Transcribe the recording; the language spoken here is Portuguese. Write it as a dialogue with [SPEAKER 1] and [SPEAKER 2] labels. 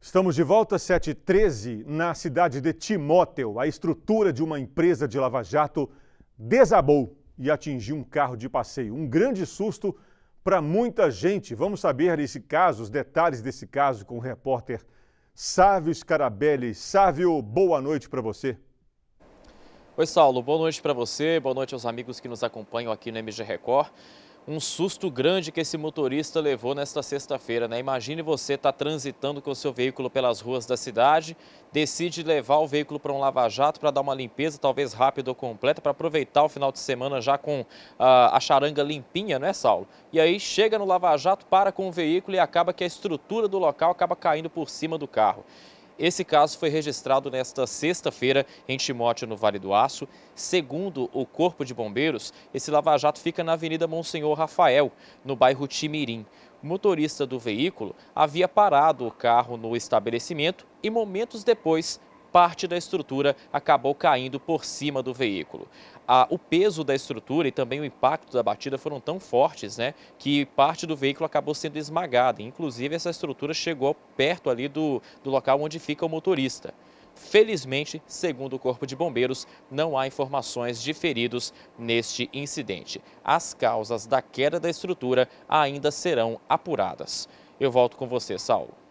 [SPEAKER 1] Estamos de volta, 713, na cidade de Timóteo. A estrutura de uma empresa de lava-jato desabou e atingiu um carro de passeio. Um grande susto para muita gente. Vamos saber esse caso, os detalhes desse caso com o repórter Sávio Scarabelli. Sávio, boa noite para você.
[SPEAKER 2] Oi, Saulo. Boa noite para você, boa noite aos amigos que nos acompanham aqui no MG Record um susto grande que esse motorista levou nesta sexta-feira, né? Imagine você estar tá transitando com o seu veículo pelas ruas da cidade, decide levar o veículo para um lava-jato para dar uma limpeza, talvez rápida ou completa, para aproveitar o final de semana já com ah, a charanga limpinha, não é, Saulo? E aí chega no lava-jato, para com o veículo e acaba que a estrutura do local acaba caindo por cima do carro. Esse caso foi registrado nesta sexta-feira em Timóteo, no Vale do Aço. Segundo o Corpo de Bombeiros, esse lava-jato fica na Avenida Monsenhor Rafael, no bairro Timirim. O motorista do veículo havia parado o carro no estabelecimento e, momentos depois, parte da estrutura acabou caindo por cima do veículo. o peso da estrutura e também o impacto da batida foram tão fortes, né, que parte do veículo acabou sendo esmagada. Inclusive, essa estrutura chegou perto ali do, do local onde fica o motorista. Felizmente, segundo o Corpo de Bombeiros, não há informações de feridos neste incidente. As causas da queda da estrutura ainda serão apuradas. Eu volto com você, Saulo.